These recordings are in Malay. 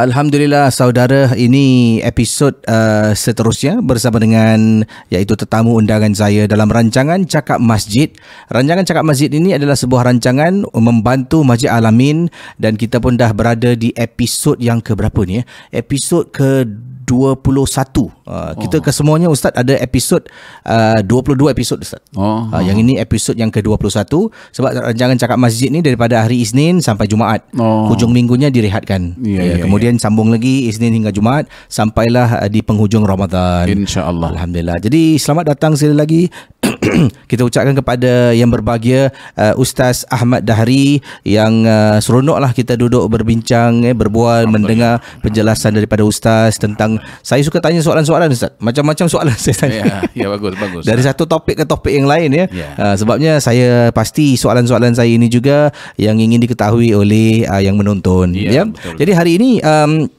Alhamdulillah saudara ini episod uh, seterusnya bersama dengan iaitu tetamu undangan saya dalam rancangan Cakap Masjid. Rancangan Cakap Masjid ini adalah sebuah rancangan membantu Masjid Alamin dan kita pun dah berada di episod yang keberapa ni? Eh? Episod ke uh, kita oh. kita kesemuanya ustaz ada episod ah, uh, 22 episod ustaz. Oh. Uh, yang ini episod yang ke-21 sebab jangan cakap masjid ni daripada hari Isnin sampai Jumaat. Oh. Hujung minggunya direhatkan. Yeah, yeah, ya, kemudian yeah. sambung lagi Isnin hingga Jumaat sampailah uh, di penghujung Ramadan. Insya-Allah. Alhamdulillah. Jadi selamat datang sekali lagi kita ucapkan kepada yang berbahagia uh, Ustaz Ahmad Dahri yang uh, seronoklah kita duduk berbincang eh berbual mendengar penjelasan daripada ustaz tentang saya suka tanya soalan-soalan ustaz macam-macam soalan saya tanya. Ya, ya, ya bagus bagus. Dari satu topik ke topik yang lain ya. ya. Uh, sebabnya saya pasti soalan-soalan saya ini juga yang ingin diketahui oleh uh, yang menonton ya. ya? Betul. Jadi hari ini um,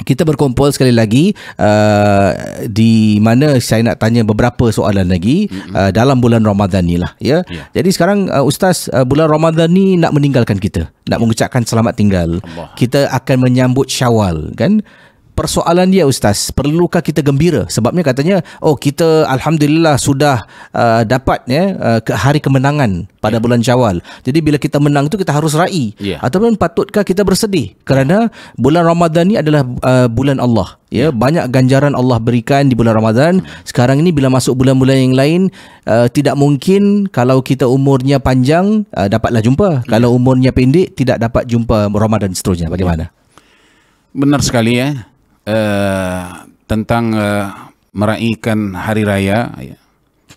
kita berkumpul sekali lagi uh, di mana saya nak tanya beberapa soalan lagi uh, dalam bulan Ramadhan ni lah. Ya? Yeah. Jadi sekarang uh, Ustaz, uh, bulan Ramadhan ni nak meninggalkan kita. Nak yeah. mengucapkan selamat tinggal. Allah. Kita akan menyambut syawal kan? Yeah persoalan dia ustaz perlukah kita gembira sebabnya katanya oh kita alhamdulillah sudah uh, dapat ya uh, hari kemenangan pada yeah. bulan Syawal jadi bila kita menang tu kita harus Rai. yeah. ataupun patutkah kita bersedih kerana bulan Ramadan ni adalah uh, bulan Allah ya yeah. banyak ganjaran Allah berikan di bulan Ramadan hmm. sekarang ini bila masuk bulan-bulan yang lain uh, tidak mungkin kalau kita umurnya panjang uh, dapatlah jumpa yeah. Hmm. kalau umurnya pendek tidak dapat jumpa Ramadan seterusnya bagaimana yeah. Benar sekali ya. Eh, tentang uh, meraihkan hari raya ya.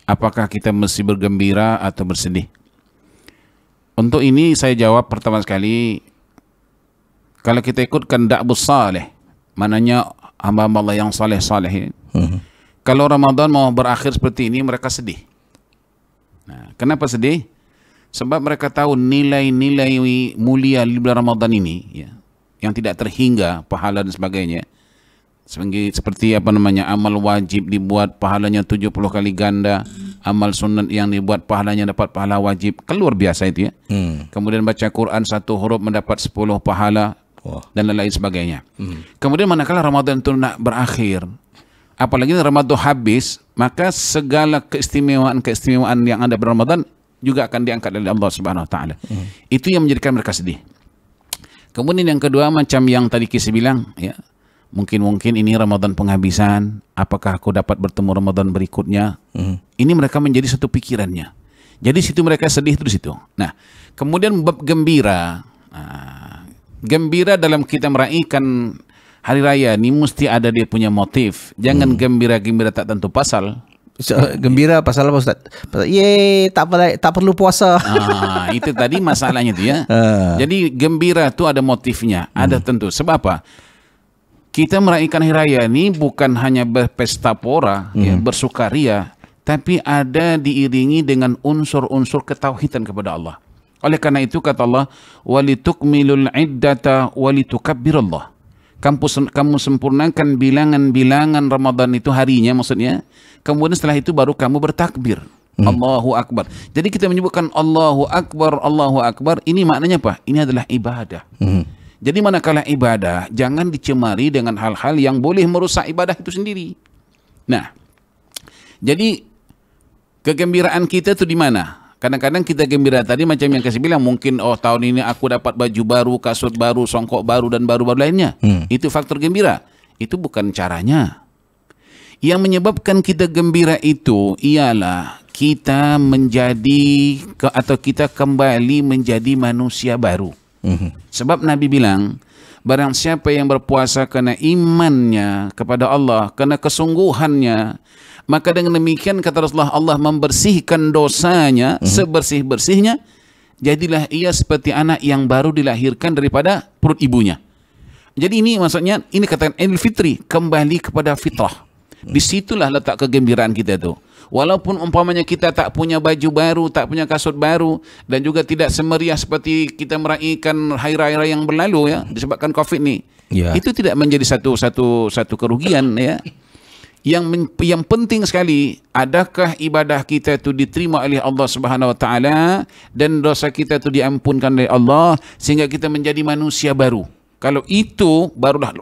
apakah kita mesti bergembira atau bersedih untuk ini saya jawab pertama sekali kalau kita ikut kehendak saleh mananya hamba-hamba Allah yang saleh-saleh ya. uh-huh. kalau Ramadan mau berakhir seperti ini mereka sedih nah, kenapa sedih sebab mereka tahu nilai-nilai mulia di bulan Ramadan ini ya yang tidak terhingga pahala dan sebagainya seperti, seperti apa namanya amal wajib dibuat pahalanya 70 kali ganda amal sunat yang dibuat pahalanya dapat pahala wajib keluar biasa itu ya hmm. kemudian baca Quran satu huruf mendapat 10 pahala Wah. dan lain-lain sebagainya hmm. kemudian manakala Ramadan itu nak berakhir apalagi Ramadan habis maka segala keistimewaan-keistimewaan yang ada pada Ramadan juga akan diangkat oleh Allah Subhanahu wa taala. Hmm. Itu yang menjadikan mereka sedih. Kemudian yang kedua macam yang tadi kisah bilang ya mungkin-mungkin ini Ramadan penghabisan, apakah aku dapat bertemu Ramadan berikutnya? Hmm. Ini mereka menjadi satu pikirannya. Jadi situ mereka sedih terus itu. Nah, kemudian bab gembira. Nah, gembira dalam kita meraihkan hari raya ini mesti ada dia punya motif. Jangan hmm. gembira-gembira hmm. tak tentu pasal. So, gembira pasal apa Ustaz? Pasal, yeay, tak, perlu, tak perlu puasa. Ah, itu tadi masalahnya itu ya. Uh. Jadi gembira itu ada motifnya. Ada hmm. tentu. Sebab apa? kita meraihkan hari raya ini bukan hanya berpesta pora, ya, hmm. ya, bersukaria, tapi ada diiringi dengan unsur-unsur ketauhidan kepada Allah. Oleh karena itu kata Allah, walitukmilul iddata walitukabbirullah. Kamu, kamu sempurnakan bilangan-bilangan Ramadan itu harinya maksudnya. Kemudian setelah itu baru kamu bertakbir. Hmm. Allahu Akbar. Jadi kita menyebutkan Allahu Akbar, Allahu Akbar. Ini maknanya apa? Ini adalah ibadah. Hmm. Jadi manakala ibadah jangan dicemari dengan hal-hal yang boleh merusak ibadah itu sendiri. Nah, jadi kegembiraan kita tuh di mana? Kadang-kadang kita gembira tadi macam yang kasih bilang mungkin oh tahun ini aku dapat baju baru, kasut baru, songkok baru dan baru-baru lainnya. Hmm. Itu faktor gembira. Itu bukan caranya. Yang menyebabkan kita gembira itu ialah kita menjadi atau kita kembali menjadi manusia baru. Hmm. Mhm. Sebab Nabi bilang, barang siapa yang berpuasa karena imannya kepada Allah, karena kesungguhannya, maka dengan demikian kata Rasulullah Allah membersihkan dosanya mhm. sebersih-bersihnya. Jadilah ia seperti anak yang baru dilahirkan daripada perut ibunya. Jadi ini maksudnya ini katakan Idul Fitri kembali kepada fitrah. Mhm. Disitulah letak kegembiraan kita itu. Walaupun umpamanya kita tak punya baju baru, tak punya kasut baru dan juga tidak semeriah seperti kita meraihkan hari raya yang berlalu ya disebabkan Covid ni. Ya. Itu tidak menjadi satu satu satu kerugian ya. Yang yang penting sekali adakah ibadah kita itu diterima oleh Allah Subhanahu wa taala dan dosa kita itu diampunkan oleh Allah sehingga kita menjadi manusia baru. Kalau itu barulah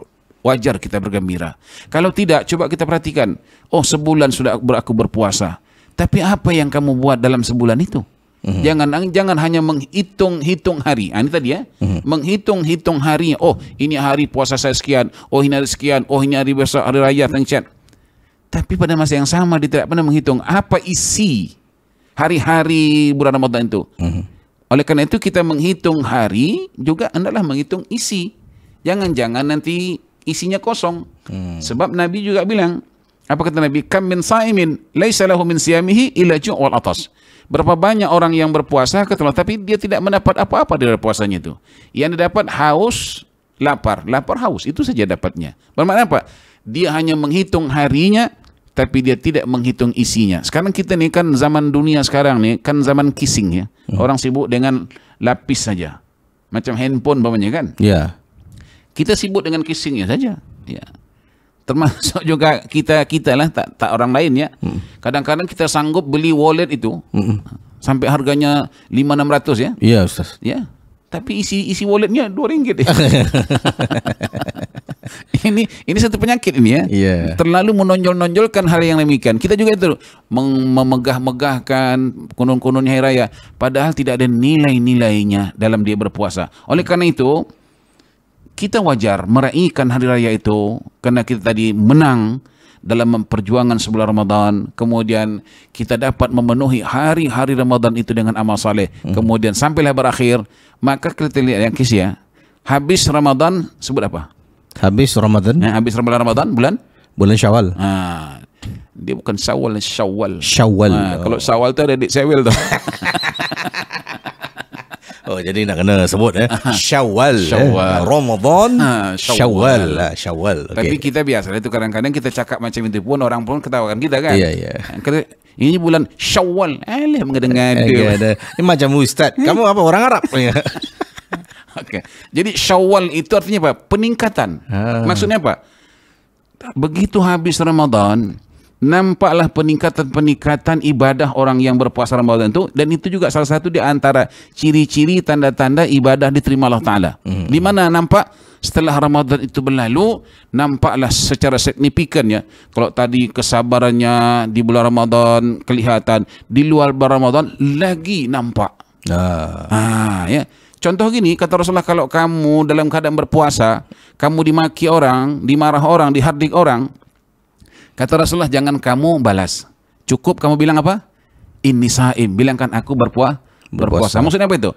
wajar kita bergembira. Kalau tidak, coba kita perhatikan. Oh, sebulan sudah aku berpuasa. Tapi apa yang kamu buat dalam sebulan itu? Uhum. Jangan jangan hanya menghitung-hitung hari. Ha, ini tadi ya. Mhm. Menghitung-hitung hari. Oh, ini hari puasa saya sekian. Oh, ini hari sekian. Oh, ini hari besok hari raya tengchat. Tapi pada masa yang sama dia tidak pernah menghitung apa isi hari-hari bulan Ramadan itu. Uhum. Oleh karena itu kita menghitung hari juga adalah menghitung isi. Jangan-jangan nanti isinya kosong. Hmm. Sebab Nabi juga bilang, apa kata Nabi? Kam min saimin laisa lahu min siyamihi illa ju' atas. Berapa banyak orang yang berpuasa kata Allah, tapi dia tidak mendapat apa-apa dari puasanya itu. Yang dia dapat haus, lapar, lapar haus itu saja dapatnya. Bermakna apa? Dia hanya menghitung harinya tapi dia tidak menghitung isinya. Sekarang kita ni kan zaman dunia sekarang ni kan zaman kissing ya. Hmm. Orang sibuk dengan lapis saja. Macam handphone bapaknya kan? Yeah kita sibuk dengan kissingnya saja ya termasuk juga kita kita lah tak tak orang lain ya hmm. kadang-kadang kita sanggup beli wallet itu hmm. sampai harganya lima enam ratus ya iya ustaz ya tapi isi isi walletnya dua ringgit ya. ini ini satu penyakit ini ya yeah. terlalu menonjol nonjolkan hal yang demikian kita juga itu memegah megahkan konon-kononnya hari raya padahal tidak ada nilai nilainya dalam dia berpuasa oleh karena itu kita wajar meraihkan hari raya itu karena kita tadi menang dalam memperjuangkan sebulan Ramadan kemudian kita dapat memenuhi hari-hari Ramadan itu dengan amal saleh hmm. kemudian sampailah berakhir maka kita lihat yang kisah ya habis Ramadan sebut apa habis Ramadan ya, habis bulan Ramadan bulan bulan Syawal nah, ha, dia bukan Syawal Syawal Syawal nah, ha, kalau Syawal tu ada di Sewil tu jadi nak kena sebut eh. eh ha, syawal. Syawal. Eh. Ramadan. syawal. Syawal. Tapi kita biasa itu kadang-kadang kita cakap macam itu pun orang pun ketawa kan kita kan. Ya, yeah, ya. Yeah. Ha, Ini bulan Syawal. Alah eh, mengedengar dia. Ada. macam ustaz. Eh? Kamu apa orang Arab? Ya. Okey. Jadi Syawal itu artinya apa? Peningkatan. Ah. Maksudnya apa? Begitu habis Ramadan, nampaklah peningkatan-peningkatan ibadah orang yang berpuasa Ramadan itu dan itu juga salah satu di antara ciri-ciri tanda-tanda ibadah diterima Allah taala. Hmm. Di mana nampak setelah Ramadan itu berlalu nampaklah secara signifikan ya kalau tadi kesabarannya di bulan Ramadan kelihatan di luar bulan Ramadan lagi nampak. Ah. ah ya. Contoh gini kata Rasulullah kalau kamu dalam keadaan berpuasa, kamu dimaki orang, dimarah orang, dihardik orang, Kata Rasulullah, jangan kamu balas. Cukup kamu bilang apa? Ini sa'im. Bilangkan aku berpuah, berpuasa. Maksudnya apa itu?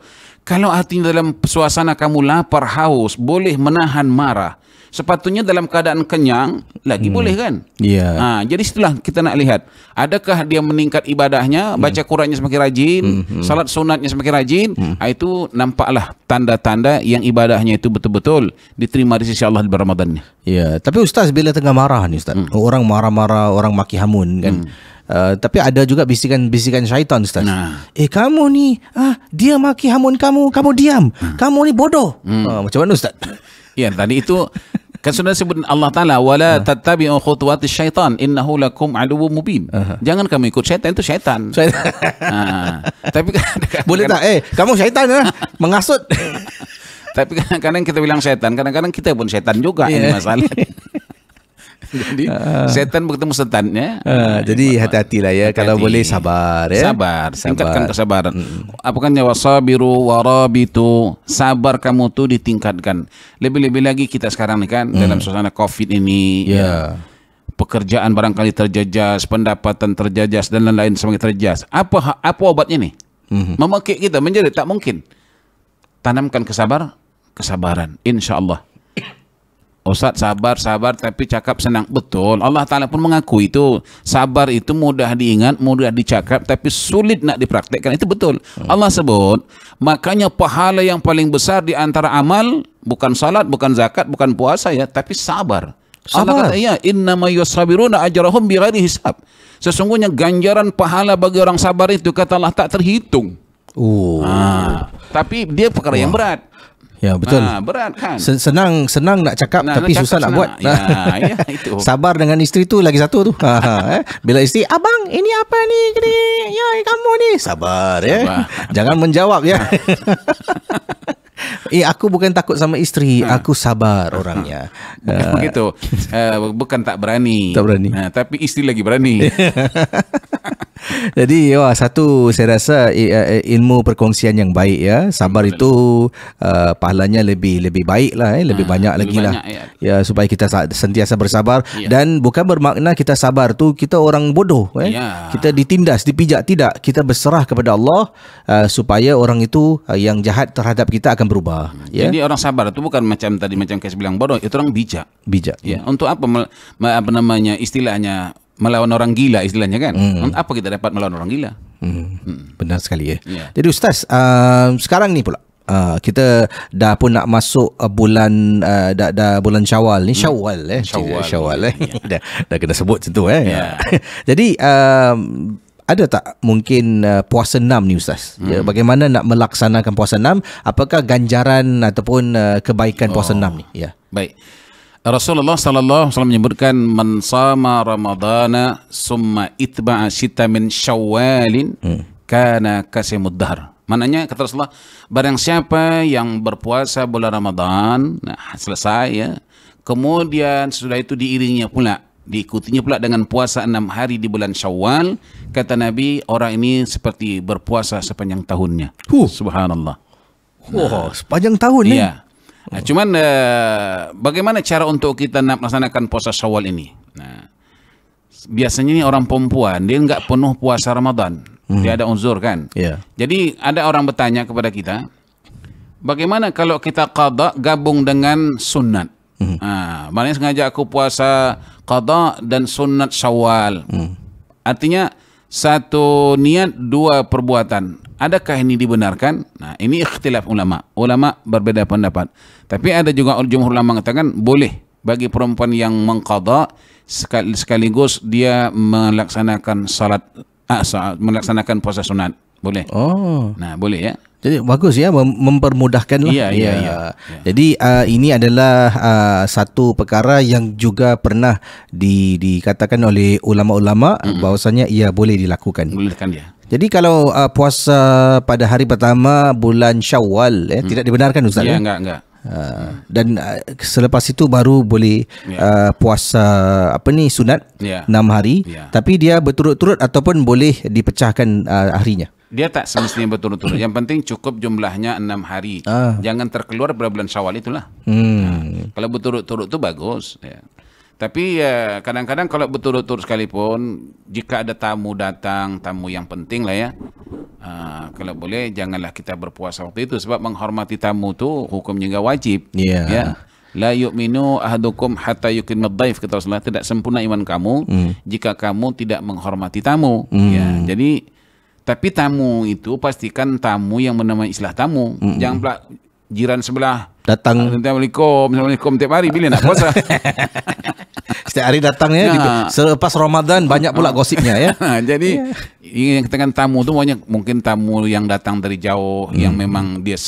Kalau hati dalam suasana kamu lapar, haus, boleh menahan marah sepatutnya dalam keadaan kenyang lagi hmm. boleh kan? Ya. Yeah. Ha, jadi setelah kita nak lihat adakah dia meningkat ibadahnya, hmm. baca Qurannya semakin rajin, hmm, hmm. salat sunatnya semakin rajin, hmm. ha, itu nampaklah tanda-tanda yang ibadahnya itu betul-betul diterima di sisi Allah di Ramadan ni. Ya, tapi ustaz bila tengah marah ni ustaz, hmm. orang marah-marah, orang maki hamun kan. Hmm. Uh, tapi ada juga bisikan-bisikan syaitan ustaz. Nah. Eh kamu ni, ah dia maki hamun kamu, kamu diam. Hmm. Kamu ni bodoh. Hmm. Uh, macam mana ustaz? Ya, tadi itu kan sudah sebut Allah Taala wala ah. tattabi'u khutuwati syaitan innahu lakum aduwwum mubin. Uh-huh. Jangan kamu ikut syaitan itu syaitan. Syaitan. ha. Tapi kan- boleh tak eh kamu syaitan ya? mengasut. Tapi kan kadang-kadang kita bilang syaitan, kadang-kadang kita pun syaitan juga yeah. ini masalah. jadi uh, setan bertemu setannya. Uh, nah, ah, jadi hati hati lah ya, ya hati. kalau boleh sabar ya. Sabar, tingkatkan kesabaran. Hmm. Apakah nyawa sabiru itu Sabar kamu tu ditingkatkan. Lebih-lebih lagi kita sekarang ni kan hmm. dalam suasana Covid ini yeah. ya. Pekerjaan barangkali terjajas, pendapatan terjajas dan lain-lain semakin terjajas. Apa ha-, apa obatnya nih? Hmm. Memekik kita menjadi tak mungkin. Tanamkan kesabar, kesabaran insyaallah. Ustaz sabar, sabar tapi cakap senang. Betul. Allah Ta'ala pun mengakui itu. Sabar itu mudah diingat, mudah dicakap tapi sulit nak dipraktekkan. Itu betul. Hmm. Allah sebut, makanya pahala yang paling besar di antara amal, bukan salat, bukan zakat, bukan puasa ya, tapi sabar. Allah kata, ya, inna Yusrabiruna ajarahum bighairi hisab. Sesungguhnya ganjaran pahala bagi orang sabar itu, kata Allah, tak terhitung. uh Ah. Tapi dia perkara yang berat. Ya betul. Ha, berat kan. Senang senang nak cakap nah, tapi nak susah senang. nak buat. Ya, ya itu. Sabar dengan isteri tu lagi satu tu. Ha, ha eh. bila isteri, "Abang, ini apa ni? Gini, ya kamu ni." Sabar, ya. Sabar. ya. Jangan menjawab ya. Eh aku bukan takut sama isteri, ha. aku sabar ha. orangnya. Bukan uh. begitu. Uh, bukan tak berani. Tak berani. Uh, tapi isteri lagi berani. Jadi wah satu saya rasa eh, eh, ilmu perkongsian yang baik ya sabar hmm, itu uh, pahalanya lebih lebih baik lah eh. lebih ha, banyak lagi lah ya. ya supaya kita sentiasa bersabar ya. dan bukan bermakna kita sabar tu kita orang bodoh eh. ya. kita ditindas dipijak tidak kita berserah kepada Allah uh, supaya orang itu uh, yang jahat terhadap kita akan berubah hmm. ya. jadi orang sabar tu bukan macam tadi macam kayak bilang bodoh itu orang bijak bijak ya. ya. untuk apa apa namanya istilahnya melawan orang gila istilahnya kan hmm. hmm. apa kita dapat melawan orang gila hmm. Hmm. benar sekali ya yeah. jadi ustaz uh, sekarang ni pula Uh, kita dah pun nak masuk uh, bulan uh, dah, dah bulan Syawal ni hmm. Syawal eh Syawal, syawal eh dah, dah kena sebut tentu eh yeah. jadi um, ada tak mungkin uh, puasa enam ni ustaz mm. ya hmm. bagaimana nak melaksanakan puasa enam apakah ganjaran ataupun uh, kebaikan puasa oh. enam ni ya baik Rasulullah sallallahu alaihi wasallam menyebutkan man sama ramadana summa itba' sita min syawalin hmm. kana kasimud dahr. Maknanya kata Rasulullah barang siapa yang berpuasa bulan Ramadan nah, selesai ya. Kemudian sesudah itu diiringinya pula diikutinya pula dengan puasa enam hari di bulan Syawal kata Nabi orang ini seperti berpuasa sepanjang tahunnya. Huh. Subhanallah. Wah, wow, sepanjang tahun ni. Ya. Eh? Nah, cuman uh, bagaimana cara untuk kita melaksanakan puasa Syawal ini? Nah, biasanya ini orang perempuan dia enggak penuh puasa Ramadan. Hmm. Dia ada uzur kan? Yeah. Jadi ada orang bertanya kepada kita, bagaimana kalau kita qada gabung dengan sunat? Hmm. Ah, sengaja aku puasa qada dan sunat Syawal. Hmm. Artinya satu niat dua perbuatan. Adakah ini dibenarkan? Nah, ini ikhtilaf ulama. Ulama berbeda pendapat. Tapi ada juga jumhur ulama mengatakan boleh bagi perempuan yang mengqadha sekaligus dia melaksanakan salat ah, melaksanakan puasa sunat. Boleh. Oh. Nah, boleh ya. Jadi bagus ya mem- mempermudahkan lah. Iya iya. Ya. Ya. Jadi uh, ini adalah uh, satu perkara yang juga pernah di- dikatakan oleh ulama-ulama mm-hmm. bahwasanya ia boleh dilakukan. Bolehkan dia. Ya. Jadi kalau uh, puasa pada hari pertama bulan Syawal ya, hmm. tidak dibenarkan ustaz. Ya, ya? enggak enggak. Uh, dan uh, selepas itu baru boleh ya. uh, puasa apa ni sunat ya. 6 hari ya. tapi dia berturut-turut ataupun boleh dipecahkan uh, harinya. Dia tak semestinya berturut-turut. Yang penting cukup jumlahnya enam hari. Ah. Jangan terkeluar pada bulan Syawal itulah. Hmm. Nah, kalau berturut-turut itu bagus. Ya. Tapi ya kadang-kadang kalau berturut-turut sekalipun, jika ada tamu datang, tamu yang penting lah ya. Uh, kalau boleh janganlah kita berpuasa waktu itu sebab menghormati tamu itu hukumnya enggak wajib. Yeah. Ya. La yu'minu ahadukum hatta yukin dhaif kata Rasulullah tidak sempurna iman kamu mm. jika kamu tidak menghormati tamu. Mm. Ya. Jadi Tapi tamu itu pastikan tamu yang bernama istilah tamu. Mm-hmm. Jangan pula jiran sebelah datang. Ah, Assalamualaikum. Assalamualaikum tiap hari bila nak puasa. Setiap hari datang ya. Nah. Selepas Ramadan banyak pula ah. gosipnya ya. Ah, jadi yeah. yang dengan tamu itu banyak mungkin tamu yang datang dari jauh hmm. yang memang dia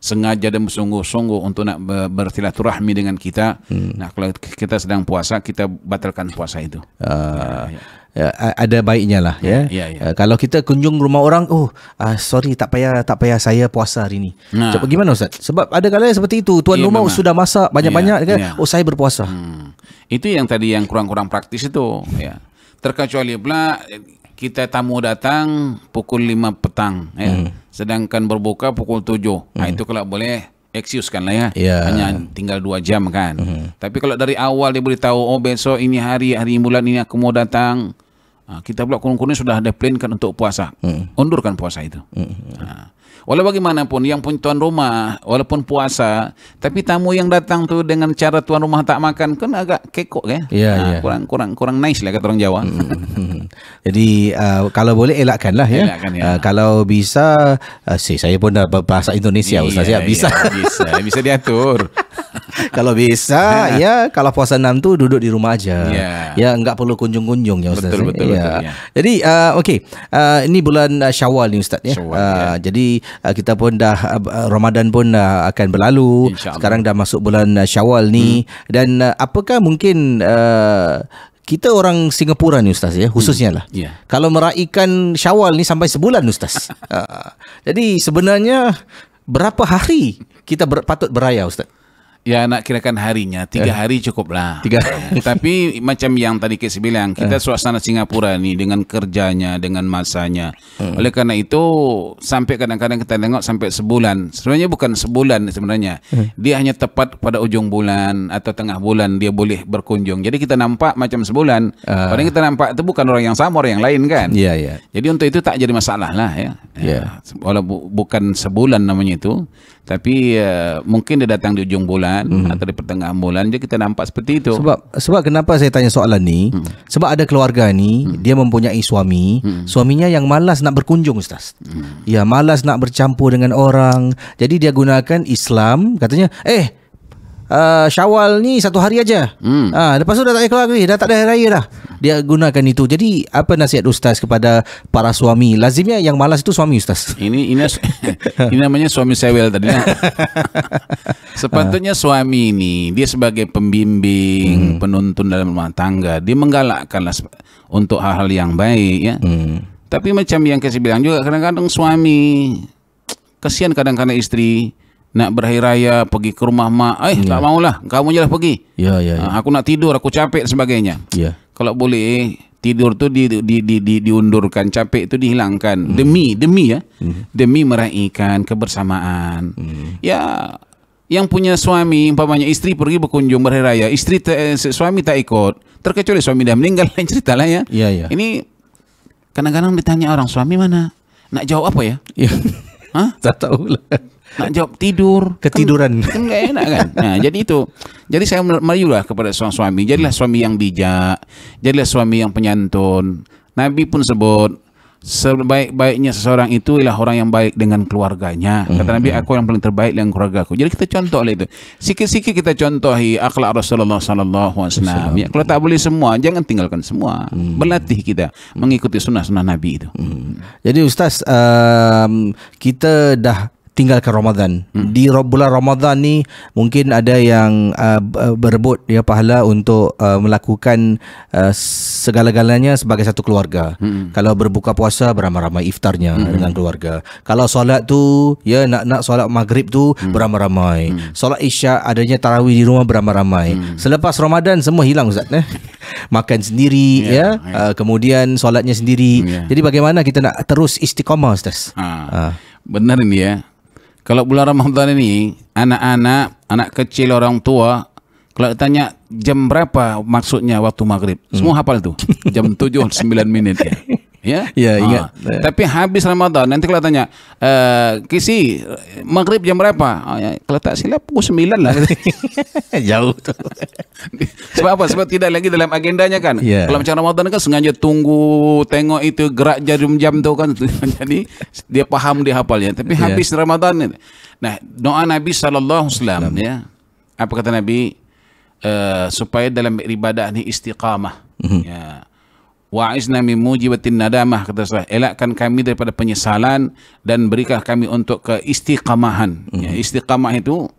sengaja dan sungguh-sungguh untuk nak bersilaturahmi dengan kita. Hmm. Nah kalau kita sedang puasa kita batalkan puasa itu. Uh, ya, ya uh, ada baiknya lah Yeah, yeah. yeah, yeah. uh, kalau kita kunjung rumah orang, oh uh, sorry tak payah tak payah saya puasa hari ni. Nah. Cepat gimana ustaz? Sebab ada kalanya seperti itu, tuan yeah, rumah memang. sudah masak banyak-banyak yeah, kan, yeah. oh saya berpuasa. Hmm. Itu yang tadi yang kurang-kurang praktis itu ya. Terkecuali pula kita tamu datang pukul 5 petang ya. Hmm. Sedangkan berbuka pukul 7. Hmm. Nah itu kalau boleh excuse kan lah ya. Yeah. Hanya tinggal 2 jam kan. Mm-hmm. Tapi kalau dari awal dia boleh tahu, oh besok ini hari, hari bulan ini aku mau datang. Ah, kita pula kurung-kurungnya sudah ada plan kan untuk puasa. Mm-hmm. Undurkan puasa itu. Mm-hmm. Ha. Walau bagaimanapun yang pun tuan rumah walaupun puasa tapi tamu yang datang tu dengan cara tuan rumah tak makan kan agak kekok eh? ya. Yeah, ha, ya. kurang kurang kurang nice lah kata orang Jawa. Mm-hmm. Jadi uh, kalau boleh elakkanlah ya. Elakkan, ya. Uh, kalau bisa uh, say, saya pun dah bahasa Indonesia ustaz ya bisa. Yeah, bisa bisa diatur. kalau bisa ya kalau puasa enam tu duduk di rumah aja. Yeah. Ya enggak perlu kunjung-kunjung ya ustaz. Betul ya. betul. Ya. betul, Ya. Jadi uh, okey uh, ini bulan uh, Syawal ni ustaz ya. Syawal, uh, ya. Jadi uh, kita pun dah uh, Ramadan pun uh, akan berlalu sekarang dah masuk bulan uh, Syawal ni hmm. dan uh, apakah mungkin uh, kita orang Singapura ni ustaz ya khususnya hmm. lah. Hmm, ya. yeah. Kalau meraikan Syawal ni sampai sebulan ustaz. uh, jadi sebenarnya berapa hari kita ber- patut beraya ustaz? Ya nak kirakan harinya Tiga eh. hari cukup lah Tiga eh, hari. Tapi macam yang tadi Kes bilang Kita eh. suasana Singapura ni Dengan kerjanya Dengan masanya hmm. Oleh karena itu Sampai kadang-kadang kita tengok Sampai sebulan Sebenarnya bukan sebulan sebenarnya hmm. Dia hanya tepat pada ujung bulan Atau tengah bulan Dia boleh berkunjung Jadi kita nampak macam sebulan uh. Padahal kita nampak Itu bukan orang yang sama Orang yang lain kan yeah, yeah. Jadi untuk itu tak jadi masalah lah ya. Yeah. ya. Ah, walaupun bukan sebulan namanya itu tapi uh, mungkin dia datang di ujung bulan mm-hmm. atau di pertengahan bulan je kita nampak seperti itu sebab sebab kenapa saya tanya soalan ni mm-hmm. sebab ada keluarga ni mm-hmm. dia mempunyai suami mm-hmm. suaminya yang malas nak berkunjung ustaz mm-hmm. ya malas nak bercampur dengan orang jadi dia gunakan Islam katanya eh Ah, Syawal ni satu hari aja. Hmm. Ha, lepas tu dah tak keluar lagi, dah tak ada hari raya dah. Dia gunakan itu. Jadi apa nasihat ustaz kepada para suami? Lazimnya yang malas itu suami ustaz. Ini ini, ini namanya suami sewel tadi. Kan? Sepatutnya suami ini dia sebagai pembimbing, hmm. penuntun dalam rumah tangga, dia menggalakkanlah untuk hal-hal yang baik ya. Hmm. Tapi macam yang kasih bilang juga kadang-kadang suami kasihan kadang-kadang istri nak berhari raya pergi ke rumah mak eh yeah. tak maulah kamu je lah pergi ya yeah, ya yeah, ya. yeah. aku nak tidur aku capek dan sebagainya ya yeah. kalau boleh eh, tidur tu di di di, di diundurkan capek tu dihilangkan mm. demi demi ya mm. demi meraihkan kebersamaan mm. ya yang punya suami umpamanya istri pergi berkunjung berhari raya istri te, eh, suami tak ikut terkecuali suami dah meninggal lain cerita lah ya ya ya ini kadang-kadang ditanya orang suami mana nak jawab apa ya ya Hah? tak tahu lah nak jawab tidur ketiduran kan, enggak kan enak kan nah jadi itu jadi saya merayulah kepada seorang suami jadilah suami yang bijak jadilah suami yang penyantun nabi pun sebut sebaik-baiknya seseorang itu ialah orang yang baik dengan keluarganya kata hmm. nabi aku yang paling terbaik dengan keluarga aku. jadi kita contoh oleh itu sikit-sikit kita contohi akhlak Rasulullah saw. ya, kalau tak boleh semua jangan tinggalkan semua hmm. berlatih kita hmm. mengikuti sunnah-sunnah nabi itu jadi ustaz um, kita dah tinggalkan Ramadan. Hmm. Di bulan Ramadan ni mungkin ada yang uh, uh berebut ya pahala untuk uh, melakukan uh, segala-galanya sebagai satu keluarga. Hmm. Kalau berbuka puasa beramai-ramai iftarnya hmm. dengan keluarga. Kalau solat tu ya nak-nak solat maghrib tu hmm. beramai-ramai. Hmm. Solat isyak adanya tarawih di rumah beramai-ramai. Hmm. Selepas Ramadan semua hilang ustaz eh. Makan sendiri yeah, ya yeah. Ya. Uh, kemudian solatnya sendiri. Yeah. Jadi bagaimana kita nak terus istiqamah ustaz? Ha. Ha. Benar ini ya. Kalau bulan Ramadhan ini anak-anak, anak kecil orang tua kalau ditanya jam berapa maksudnya waktu maghrib, hmm. semua hafal tu, jam tujuh sembilan minit. ya ya. Ya, ah. ingat. Ya. Tapi habis Ramadan nanti kalau tanya, eh kisi maghrib jam berapa? Oh, ya. kalau tak silap pukul sembilan lah. Jauh tuh. Sebab apa? Sebab tidak lagi dalam agendanya kan. Ya. Kalau macam Ramadan kan sengaja tunggu tengok itu gerak jarum jam tuh kan. Jadi dia paham dia hafal ya. Tapi habis ya. Ramadan Nah, doa Nabi sallallahu alaihi wasallam ya. Apa kata Nabi? Uh, supaya dalam ibadah ini istiqamah. Mm-hmm. Ya. Wa'izna min mujibatin nadamah kata Rasulullah. Elakkan kami daripada penyesalan dan berikan kami untuk keistiqamahan. Hmm. Ya, mhm. istiqamah itu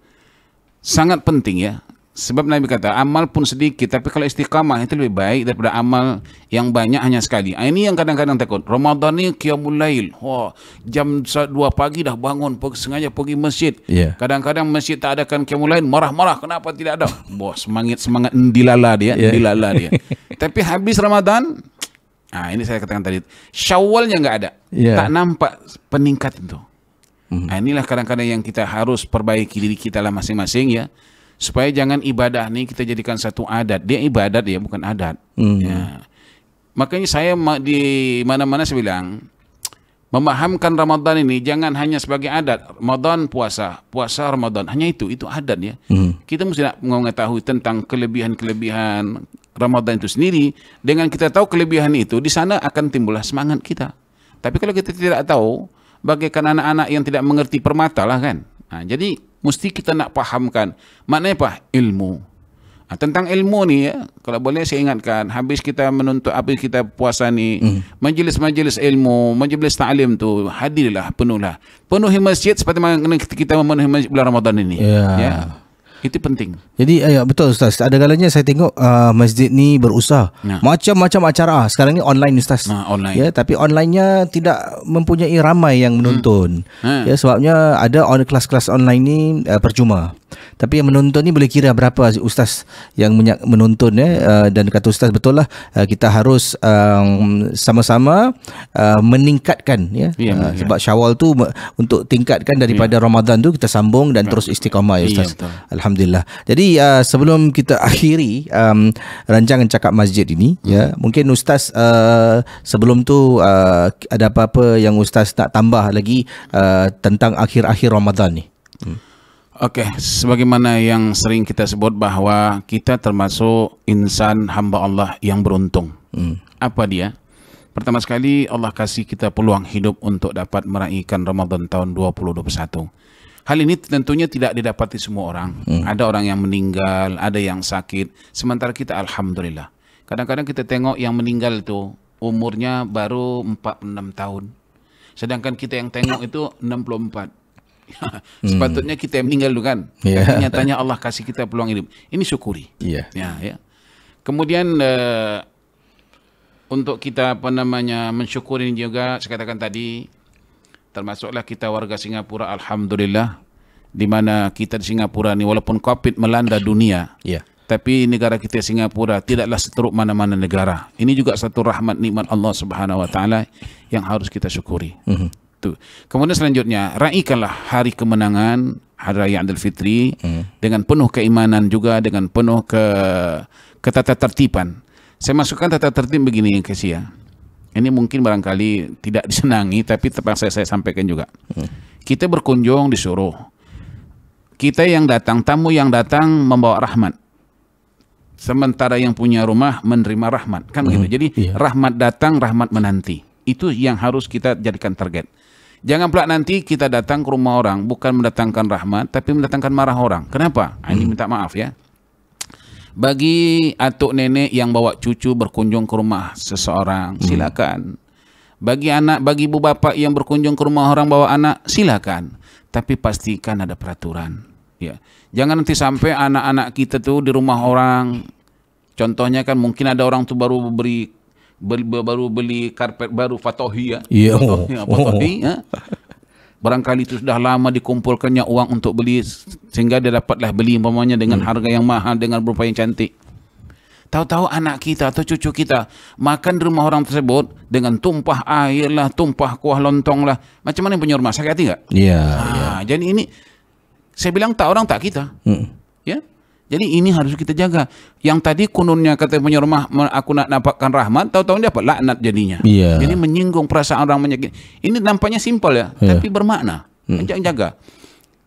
sangat penting ya. Sebab Nabi kata amal pun sedikit tapi kalau istiqamah itu lebih baik daripada amal yang banyak hanya sekali. Ah, ini yang kadang-kadang takut. Ramadan ini qiyamul lail. Wah, jam 2 pagi dah bangun pergi, sengaja pergi masjid. Yeah. Kadang-kadang masjid tak ada kan qiyamul lail marah-marah kenapa tidak ada. Bos semangat semangat dilala dia, yeah. Ya. dilala dia. tapi habis Ramadan Nah, ha, ini saya katakan tadi, syawalnya nggak ada. Yeah. Tak nampak peningkat itu. Mm-hmm. Nah, ha, inilah kadang-kadang yang kita harus perbaiki diri kita lah masing-masing ya. Supaya jangan ibadah ini kita jadikan satu adat. Dia ibadat ya, bukan adat. Mm-hmm. Ya. Makanya saya di mana-mana saya bilang, memahamkan Ramadan ini jangan hanya sebagai adat Ramadan puasa puasa Ramadan hanya itu itu adat ya hmm. kita mesti nak mengetahui tentang kelebihan-kelebihan Ramadan itu sendiri dengan kita tahu kelebihan itu di sana akan timbullah semangat kita tapi kalau kita tidak tahu bagaikan anak-anak yang tidak mengerti permata lah kan nah, ha, jadi mesti kita nak pahamkan maknanya apa ilmu Ha, tentang ilmu ni ya, kalau boleh saya ingatkan habis kita menuntut habis kita puasa ni hmm. majlis-majlis ilmu, majlis ta'lim tu hadirlah penuhlah. Penuhi masjid seperti mana kita memenuhi masjid bulan Ramadan ini. Yeah. Ya. Itu penting. Jadi eh, ya betul ustaz. Ada galanya saya tengok uh, masjid ni berusaha ya. nah. macam-macam acara. Sekarang ni online ustaz. Nah, ha, online. Ya, tapi onlinenya tidak mempunyai ramai yang menonton. Hmm. Ha. Ya sebabnya ada on kelas-kelas online ni uh, percuma. Tapi yang menonton ni boleh kira berapa ustaz yang menonton ya dan kata ustaz betul lah eh, kita harus um, sama-sama meningkatkan ya, ya, ya sebab Syawal tu untuk tingkatkan daripada ya. Ramadan tu kita sambung dan terus istiqamah ya ustaz. Ya, Alhamdulillah. Jadi sebelum kita akhiri um, rancangan cakap masjid ini ya, hmm. ya mungkin ustaz uh, sebelum tu uh, ada apa-apa yang ustaz nak tambah lagi uh, tentang akhir-akhir Ramadan ni. Hmm. Okey, sebagaimana yang sering kita sebut bahawa kita termasuk insan hamba Allah yang beruntung. Hmm. Apa dia? Pertama sekali Allah kasih kita peluang hidup untuk dapat meraihkan Ramadan tahun 2021. Hal ini tentunya tidak didapati semua orang. Hmm. Ada orang yang meninggal, ada yang sakit. Sementara kita alhamdulillah. Kadang-kadang kita tengok yang meninggal itu umurnya baru 46 tahun. Sedangkan kita yang tengok itu 64. Sepatutnya kita yang meninggal dulu kan. Yeah. nyatanya Allah kasih kita peluang hidup. Ini syukuri. Ya. Yeah. Ya, ya. Kemudian uh, untuk kita apa namanya mensyukuri juga saya katakan tadi termasuklah kita warga Singapura alhamdulillah di mana kita di Singapura ni walaupun Covid melanda dunia. Ya. Yeah. Tapi negara kita Singapura tidaklah seteruk mana-mana negara. Ini juga satu rahmat nikmat Allah Subhanahu wa taala yang harus kita syukuri. Mm-hmm. itu. Kemudian selanjutnya, raikanlah hari kemenangan, hari raya Idul Fitri hmm. dengan penuh keimanan juga dengan penuh ke ketata tertiban. Saya masukkan tata tertib begini ke ya. Ini mungkin barangkali tidak disenangi tapi terpaksa saya sampaikan juga. Hmm. Kita berkunjung disuruh. Kita yang datang, tamu yang datang membawa rahmat sementara yang punya rumah menerima rahmat kan begitu. -hmm. Jadi yeah. rahmat datang, rahmat menanti. Itu yang harus kita jadikan target. Jangan pula nanti kita datang ke rumah orang bukan mendatangkan rahmat tapi mendatangkan marah orang. Kenapa? Ah, hmm. Ini minta maaf ya. Bagi atuk nenek yang bawa cucu berkunjung ke rumah seseorang, hmm. silakan. Bagi anak, bagi ibu bapa yang berkunjung ke rumah orang bawa anak, silakan. Tapi pastikan ada peraturan. Ya. Jangan nanti sampai anak-anak kita tuh di rumah orang. Contohnya kan mungkin ada orang tuh baru beri beli, baru beli karpet baru fatohi ya. Yeah. Fatohi, oh. fatohi ya. Barangkali itu sudah lama dikumpulkannya uang untuk beli sehingga dia dapatlah beli umpamanya dengan hmm. harga yang mahal dengan berupa yang cantik. Tahu-tahu anak kita atau cucu kita makan di rumah orang tersebut dengan tumpah air lah, tumpah kuah lontong lah. Macam mana yang punya rumah? Sakit hati enggak? Iya. Yeah, ya. nah, yeah. Jadi ini saya bilang tak orang tak kita. Hmm. Ya, jadi ini harus kita jaga. Yang tadi kununnya kata punya rumah aku nak dapatkan rahmat, tahu-tahu dia apa? Laknat jadinya. Yeah. Jadi menyinggung perasaan orang menyakit. Ini nampaknya simpel ya, yeah. tapi bermakna. Hmm. Jaga, jaga.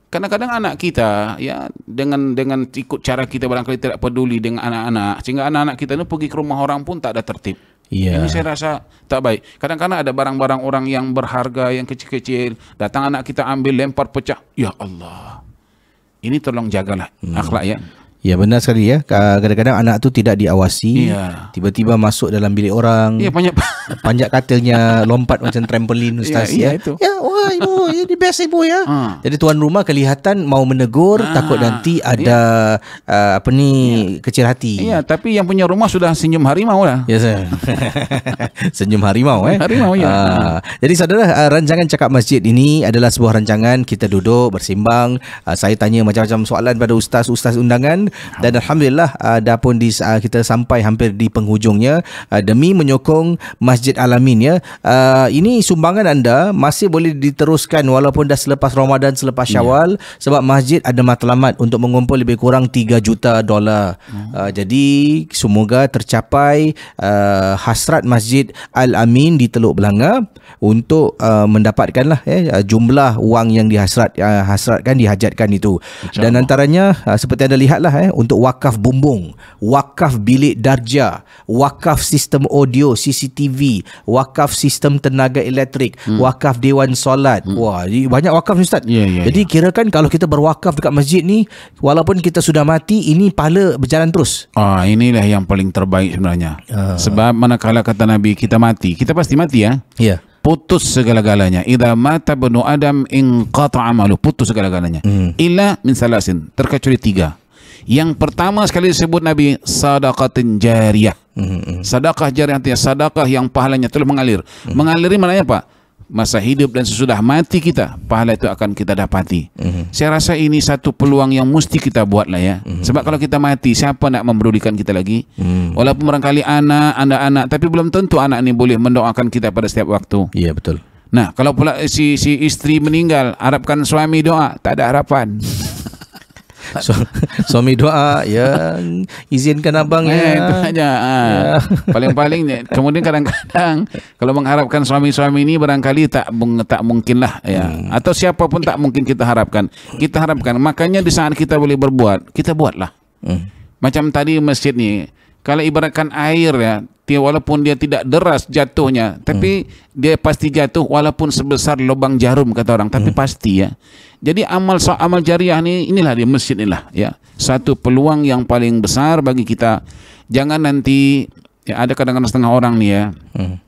Kadang-kadang anak kita ya dengan dengan ikut cara kita barangkali tidak peduli dengan anak-anak sehingga anak-anak kita ni pergi ke rumah orang pun tak ada tertib. Yeah. Ini saya rasa tak baik. Kadang-kadang ada barang-barang orang yang berharga yang kecil-kecil datang anak kita ambil lempar pecah. Ya Allah. Ini tolong jagalah hmm. akhlak ya. Ya benar sekali ya. Kadang-kadang anak tu tidak diawasi, yeah. tiba-tiba masuk dalam bilik orang. Ya banyak panjat katilnya lompat macam trampoline ya, ustaz ya. Ya, itu. ya wah ibu, ya, ini best ibu ya. Ha. Jadi tuan rumah kelihatan mau menegur ha. takut nanti ada ya. uh, apa ni ya. kecil hati. Ya, tapi yang punya rumah sudah senyum harimau lah. Ya, yes, senyum harimau eh. Harimau ya. Uh, jadi saudara uh, rancangan cakap masjid ini adalah sebuah rancangan kita duduk bersimbang, uh, saya tanya macam-macam soalan pada ustaz-ustaz undangan dan alhamdulillah uh, dah pun di, uh, kita sampai hampir di penghujungnya uh, demi menyokong Masjid Alamin ya. Uh, ini sumbangan anda masih boleh diteruskan walaupun dah selepas Ramadan selepas ya. Syawal yeah. sebab masjid ada matlamat untuk mengumpul lebih kurang 3 juta dolar. Hmm. Uh, jadi semoga tercapai uh, hasrat Masjid Al-Amin di Teluk Belanga untuk uh, mendapatkanlah eh jumlah wang yang dihasrat uh, hasratkan dihajatkan itu. Insya Dan Allah. antaranya uh, seperti anda lihatlah eh untuk wakaf bumbung, wakaf bilik Darjah, wakaf sistem audio CCTV wakaf sistem tenaga elektrik, hmm. wakaf dewan solat. Hmm. Wah, banyak wakaf ni ustaz. Yeah, yeah, Jadi yeah. kira kan kalau kita berwakaf dekat masjid ni, walaupun kita sudah mati, ini pahala berjalan terus. Ah, inilah yang paling terbaik sebenarnya. Uh. Sebab manakala kata Nabi kita mati, kita pasti mati ya. Iya. Yeah putus segala-galanya. Ida mata benu Adam in qata amalu, putus segala-galanya. Hmm. Illa min salasin, terkecuali tiga. Yang pertama sekali disebut Nabi sadaqatin jariyah. Mm -hmm. Sadaqah jariyah artinya sadaqah yang pahalanya terus mengalir. Mm -hmm. Mengalir mana ya Pak? Masa hidup dan sesudah mati kita, pahala itu akan kita dapati. Mm -hmm. Saya rasa ini satu peluang yang mesti kita buat lah ya. Mm -hmm. Sebab kalau kita mati, siapa nak memberudikan kita lagi? Mm -hmm. Walaupun barangkali anak, anak-anak, tapi belum tentu anak ini boleh mendoakan kita pada setiap waktu. Iya, yeah, betul. Nah, kalau pula si, si istri meninggal, harapkan suami doa, tak ada harapan. So, suami doa ya izinkan abang ya. Eh, itu aja. Ha. Ah. Ya. Paling-paling kemudian kadang-kadang kalau mengharapkan suami-suami ini barangkali tak tak mungkinlah ya. Hmm. Atau siapapun tak mungkin kita harapkan. Kita harapkan makanya di saat kita boleh berbuat, kita buatlah. Hmm. Macam tadi masjid ni kalau ibaratkan air ya, dia walaupun dia tidak deras jatuhnya, tapi hmm. dia pasti jatuh walaupun sebesar lubang jarum kata orang, tapi hmm. pasti ya. Jadi amal so amal jariah ni inilah dia masjid inilah ya. Satu peluang yang paling besar bagi kita. Jangan nanti ya ada kadang-kadang setengah orang nih ya. Hmm.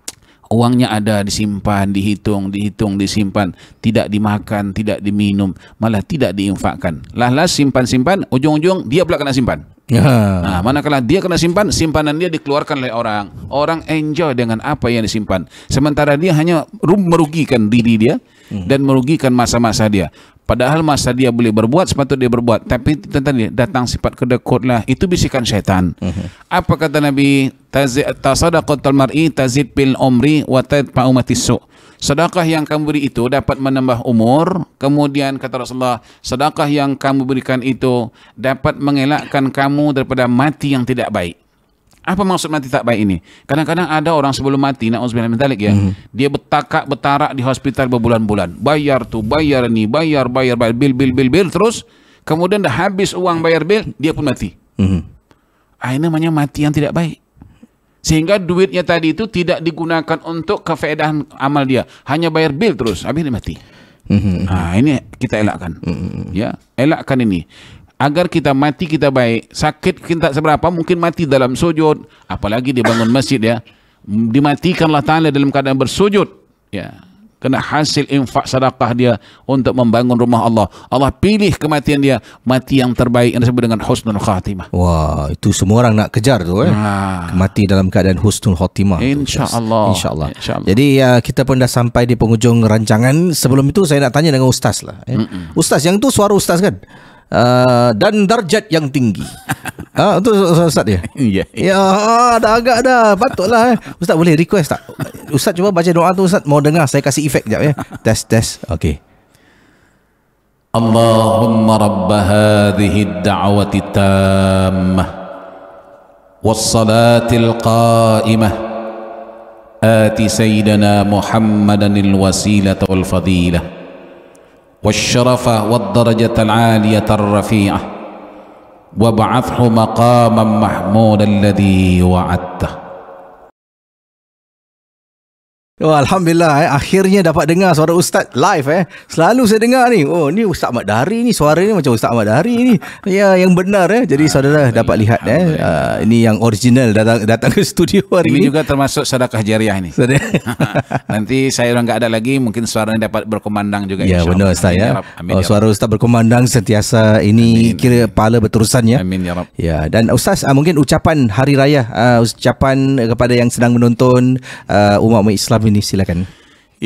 Uangnya ada disimpan, dihitung, dihitung, disimpan, tidak dimakan, tidak diminum, malah tidak diinfakkan. Lah-lah simpan-simpan, ujung-ujung dia pula kena simpan. Ya. Nah, ha, manakala dia kena simpan, simpanan dia dikeluarkan oleh orang. Orang enjoy dengan apa yang disimpan. Sementara dia hanya merugikan diri dia hmm. dan merugikan masa-masa dia. Padahal masa dia boleh berbuat sepatutnya dia berbuat tapi tentang dia datang sifat kedekutlah itu bisikan syaitan. Mhm. Apa kata Nabi? Tazi almar'i tazid bil omri watad tadfa umatis Sedekah yang kamu beri itu dapat menambah umur, kemudian kata Rasulullah, sedekah yang kamu berikan itu dapat mengelakkan kamu daripada mati yang tidak baik. Apa maksud mati tak baik ini? Kadang-kadang ada orang sebelum mati, nak usbilan mentalik ya, mm-hmm. dia betakak betarak di hospital berbulan-bulan. Bayar tu, bayar ni, bayar, bayar, bayar, bil, bil, bil, bil, terus. Kemudian dah habis uang bayar bil, dia pun mati. Mm-hmm. Ini namanya mati yang tidak baik. Sehingga duitnya tadi itu tidak digunakan untuk kefaedahan amal dia. Hanya bayar bil terus, habis dia mati. Mm-hmm. Nah, ini kita elakkan. Mm-hmm. Ya, elakkan ini agar kita mati kita baik sakit kita tak seberapa mungkin mati dalam sujud apalagi dia bangun masjid ya dimatikanlah tanah dalam keadaan bersujud ya kena hasil infak sedekah dia untuk membangun rumah Allah. Allah pilih kematian dia mati yang terbaik yang disebut dengan husnul khatimah. Wah, itu semua orang nak kejar tu eh. Ha. Mati dalam keadaan husnul khatimah. Insya-Allah. insya Jadi ya kita pun dah sampai di penghujung rancangan. Sebelum itu saya nak tanya dengan ustaz lah eh. Ustaz, yang tu suara ustaz kan? Uh, dan darjat yang tinggi. Ah uh, untuk ustaz dia. ya. Ya ada ah, agak dah. Patutlah eh. Ustaz boleh request tak? Ustaz cuba baca doa tu ustaz mau dengar saya kasih efek jap ya. Test test. Okey. اللهم رب هذه الدعوة التامة والصلاة القائمة آت سيدنا محمدا الوسيلة fadilah. والشرف والدرجة العالية الرفيعة وابعثه مقاما محمودا الذي وعدته Oh, Alhamdulillah eh. Akhirnya dapat dengar suara Ustaz live eh. Selalu saya dengar ni. Oh ni Ustaz Ahmad Dari ni. Suara ni macam Ustaz Ahmad Dari ni. ya yang benar eh. Jadi saudara dapat lihat eh. Uh, ini yang original datang datang ke studio hari ini. Ini juga termasuk sedekah jariah ni. Nanti saya orang enggak ada lagi mungkin suara ni dapat berkomandang juga Ya benar Ustaz ya. ya oh, ya suara Ustaz berkomandang sentiasa ini Amin. kira pala berterusan ya. Amin ya Rab. Ya dan Ustaz uh, mungkin ucapan hari raya uh, ucapan kepada yang sedang menonton uh, umat-umat Islam Alvin silakan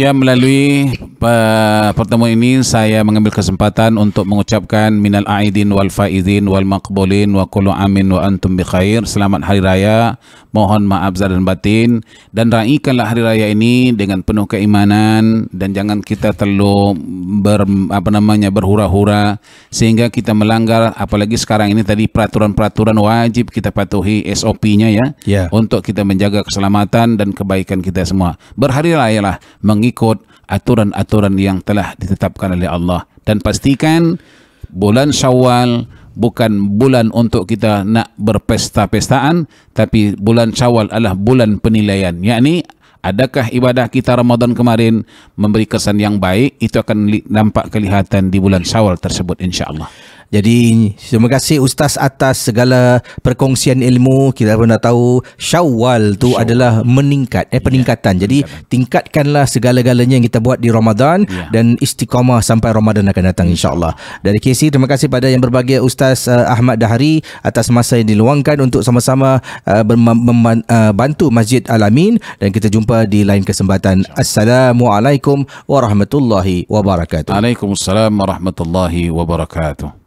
Ya melalui uh, pertemuan ini saya mengambil kesempatan untuk mengucapkan minal aidin wal faidin wal maqbulin wa kullu amin wa antum bi khair. Selamat hari raya. Mohon maaf zahir dan batin dan raikanlah hari raya ini dengan penuh keimanan dan jangan kita terlalu ber, apa namanya berhura-hura sehingga kita melanggar apalagi sekarang ini tadi peraturan-peraturan wajib kita patuhi SOP-nya ya yeah. untuk kita menjaga keselamatan dan kebaikan kita semua. Berhari raya lah mengikuti mengikut aturan-aturan yang telah ditetapkan oleh Allah dan pastikan bulan Syawal bukan bulan untuk kita nak berpesta-pestaan tapi bulan Syawal adalah bulan penilaian yakni adakah ibadah kita Ramadan kemarin memberi kesan yang baik itu akan nampak kelihatan di bulan Syawal tersebut insyaallah jadi terima kasih Ustaz atas segala perkongsian ilmu. Kita pun dah tahu Syawal tu Syawal. adalah meningkat eh ya, peningkatan. Yeah. Jadi tingkatkanlah segala-galanya yang kita buat di Ramadan yeah. dan istiqamah sampai Ramadan akan datang insya-Allah. Dari KC terima kasih pada yang berbagi Ustaz uh, Ahmad Dahari atas masa yang diluangkan untuk sama-sama eh, membantu eh, mem- mem- uh, Masjid Alamin dan kita jumpa di lain kesempatan. Insya'Allah. Assalamualaikum warahmatullahi wabarakatuh. Waalaikumsalam warahmatullahi wabarakatuh.